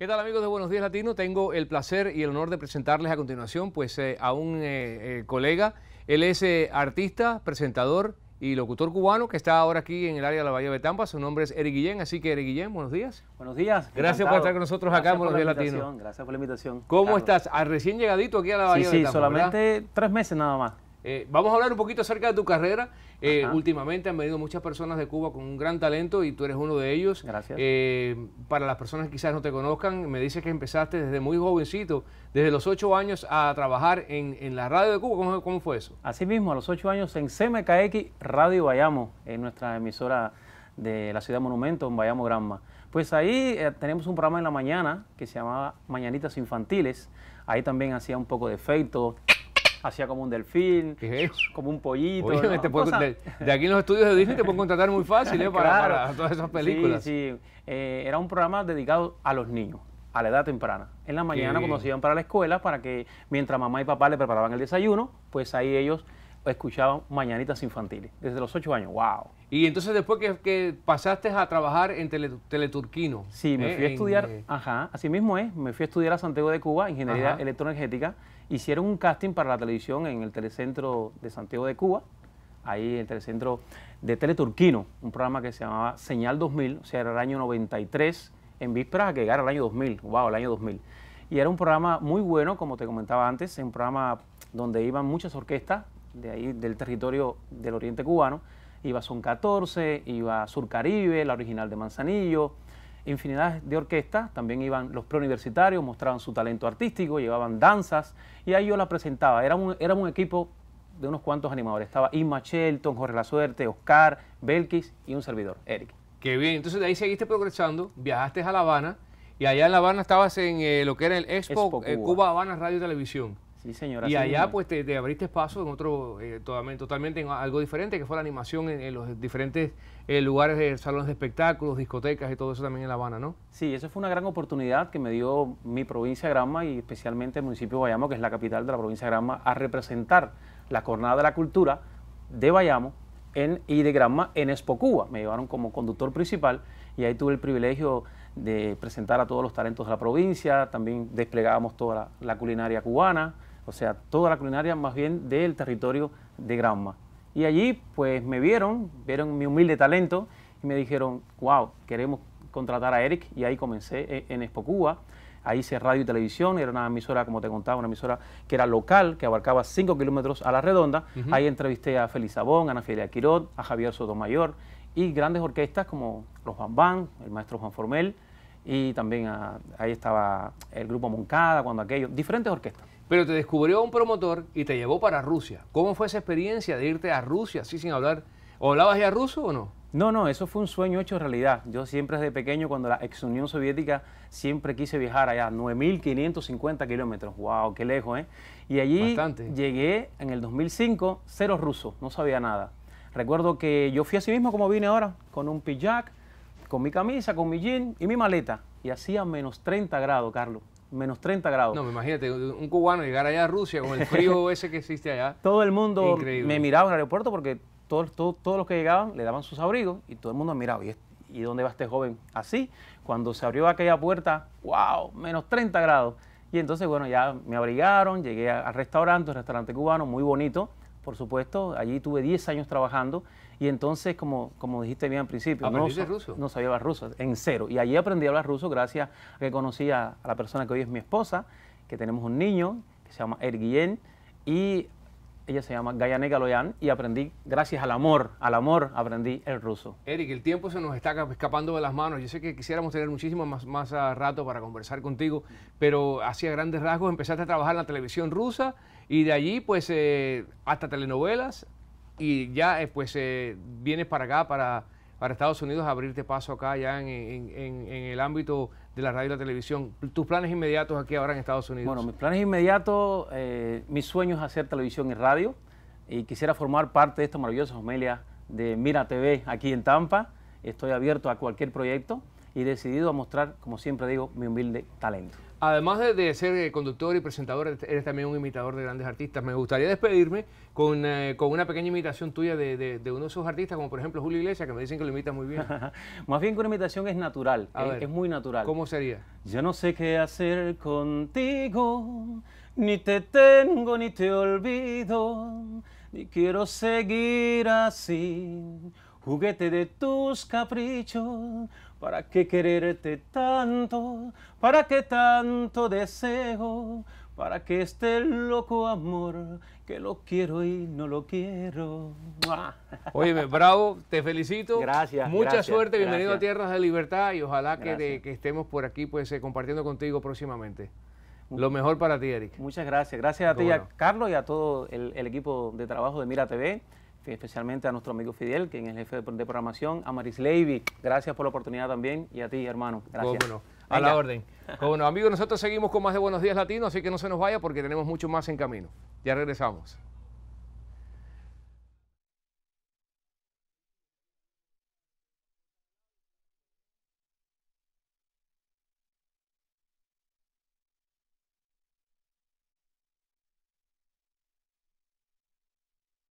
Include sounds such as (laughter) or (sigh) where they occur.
¿Qué tal amigos de Buenos Días Latino? Tengo el placer y el honor de presentarles a continuación pues, eh, a un eh, eh, colega. Él es artista, presentador y locutor cubano que está ahora aquí en el área de la Bahía de Tampa. Su nombre es Eric Guillén, así que Eric Guillén, buenos días. Buenos días. Gracias por estar con nosotros acá en Buenos Días Latino. Gracias por la invitación. ¿Cómo estás? ¿Has ah, recién llegadito aquí a la Bahía de Tampa? Sí, solamente tres meses nada más. Eh, vamos a hablar un poquito acerca de tu carrera. Eh, últimamente han venido muchas personas de Cuba con un gran talento y tú eres uno de ellos. Gracias. Eh, para las personas que quizás no te conozcan, me dices que empezaste desde muy jovencito, desde los ocho años, a trabajar en, la radio de Cuba. ¿Cómo, fue eso? Así mismo, a los ocho años en CMKX Radio Bayamo, en nuestra emisora de la ciudad Monumento, en Bayamo Granma. Pues ahí tenemos un programa en la mañana que se llamaba Mañanitas Infantiles. Ahí también hacía un poco de efecto Hacía como un delfín, como un pollito. Este de, aquí en los estudios de Disney te pueden contratar muy fácil ¿eh? (laughs) para, todas esas películas. Sí, sí. Eh, era un programa dedicado a los niños a la edad temprana. En la mañana cuando se iban para la escuela, para que mientras mamá y papá le preparaban el desayuno, pues ahí ellos escuchaban mañanitas infantiles, desde los ocho años. ¡Wow! Y entonces después que, pasaste a trabajar en tele, Teleturquino. Sí, me ¿eh? fui a estudiar, eh, ajá, así mismo es, me fui a estudiar a Santiago de Cuba, Ingeniería Electroenergética, hicieron un casting para la televisión en el telecentro de Santiago de Cuba, ahí el telecentro de Teleturquino, un programa que se llamaba Señal 2000, o sea, era el año 93, en vísperas a que llegara el año 2000, wow, el año 2000. Y era un programa muy bueno, como te comentaba antes, un programa donde iban muchas orquestas de ahí, del territorio del oriente cubano, iba Son 14, iba Sur Caribe, la original de Manzanillo, infinidad de orquestas, también iban los preuniversitarios, mostraban su talento artístico, llevaban danzas y ahí yo la presentaba. Era un, era un equipo de unos cuantos animadores. Estaba Inma Shelton, Jorge La Suerte, Oscar, Belkis y un servidor, Eric. Qué bien, entonces de ahí seguiste progresando, viajaste a La Habana y allá en La Habana estabas en eh, lo que era el Expo, eh, Cuba. Cuba. Habana Radio y Televisión señora. Y allá pues te, abriste paso en otro, eh, totalmente, en algo diferente, que fue la animación en, los diferentes eh, lugares de salones de espectáculos, discotecas y todo eso también en La Habana, ¿no? Sí, eso fue una gran oportunidad que me dio mi provincia de Granma y especialmente el municipio de Bayamo, que es la capital de la provincia de Granma, a representar la Jornada de la Cultura de Bayamo en, y de Granma en Expo Cuba. Me llevaron como conductor principal y ahí tuve el privilegio de presentar a todos los talentos de la provincia, también desplegábamos toda la culinaria cubana, o sea, toda la culinaria más bien del territorio de Granma. Y allí pues me vieron, vieron mi humilde talento y me dijeron, wow, queremos contratar a Eric y ahí comencé eh, en Expo Ahí hice radio y televisión, era una emisora, como te contaba, una emisora que era local, que abarcaba 5 kilómetros a la redonda. Ahí entrevisté a Félix Sabón, a Ana Fidelia Quirot, a Javier Sotomayor y grandes orquestas como los Van, el maestro Juan Formel y también ahí estaba el grupo Moncada, cuando aquello, diferentes orquestas. Pero te descubrió un promotor y te llevó para Rusia. ¿Cómo fue esa experiencia de irte a Rusia así sin hablar? ¿O hablabas ya ruso o no? No, no, eso fue un sueño hecho realidad. Yo siempre desde pequeño, cuando la ex Unión Soviética, siempre quise viajar allá, 9.550 kilómetros. ¡Wow! ¡Qué lejos, eh! Y allí llegué en el 2005, cero ruso, no sabía nada. Recuerdo que yo fui así mismo como vine ahora, con un pijac, con mi camisa, con mi jean y mi maleta. Y hacía menos 30 grados, Carlos menos 30 grados. No, imagínate, un cubano llegar allá a Rusia con el frío (laughs) ese que existe allá. Todo el mundo me miraba en el aeropuerto porque todos, todos, los que llegaban le daban sus abrigos y todo el mundo miraba. ¿Y, ¿Y dónde va este joven? Así, cuando se abrió aquella puerta, wow, menos 30 grados. Y entonces, bueno, ya me abrigaron, llegué al restaurante, un restaurante cubano muy bonito, por supuesto. Allí tuve 10 años trabajando y entonces, como, como dijiste bien al principio, no, no sabía hablar ruso, en cero. Y allí aprendí a hablar ruso gracias a que conocí a, la persona que hoy es mi esposa, que tenemos un niño que se llama Erguien, y ella se llama Gayane Galoyan y aprendí, gracias al amor, al amor aprendí el ruso. Eric, el tiempo se nos está escapando de las manos. Yo sé que quisiéramos tener muchísimo más, más ah, rato para conversar contigo, pero hacía grandes rasgos empezaste a trabajar en la televisión rusa y de allí, pues, eh, hasta telenovelas y ya, eh, pues, eh, vienes para acá, para, para Estados Unidos, a abrirte paso acá ya en, el ámbito de la radio y la televisión. ¿Tus planes inmediatos aquí ahora en Estados Unidos? Bueno, mis planes inmediatos, mis sueños es hacer televisión y radio y quisiera formar parte de esta maravillosa familia de Mira TV aquí en Tampa. Estoy abierto a cualquier proyecto y decidido a mostrar, como siempre digo, mi humilde talento. Además de, de ser eh, conductor y presentador, eres también un imitador de grandes artistas. Me gustaría despedirme con, eh, con una pequeña imitación tuya de, de, uno de esos artistas, como por ejemplo Julio Iglesias, que me dicen que lo imitas muy bien. (laughs) Más bien que una imitación es natural, es, es muy natural. ¿Cómo sería? Yo no sé qué hacer contigo, ni te tengo ni te olvido, ni quiero seguir así juguete de tus caprichos. ¿Para qué quererte tanto? ¿Para qué tanto deseo? ¿Para qué este loco amor que lo quiero y no lo quiero? (laughs) Oye, bravo, te felicito. Gracias. Mucha suerte, bienvenido a Tierras de Libertad y ojalá que, estemos por aquí pues eh, compartiendo contigo próximamente. Lo mejor para ti, Eric. Muchas gracias. Gracias a ti, a Carlos y a todo el, el equipo de trabajo de Mira TV especialmente a nuestro amigo Fidel, que es el jefe de, programación, a Maris Levy, gracias por la oportunidad también, y a ti, hermano, gracias. a la orden. Bueno, amigos, nosotros seguimos con más de Buenos Días Latinos, así que no se nos vaya porque tenemos mucho más en camino. Ya regresamos.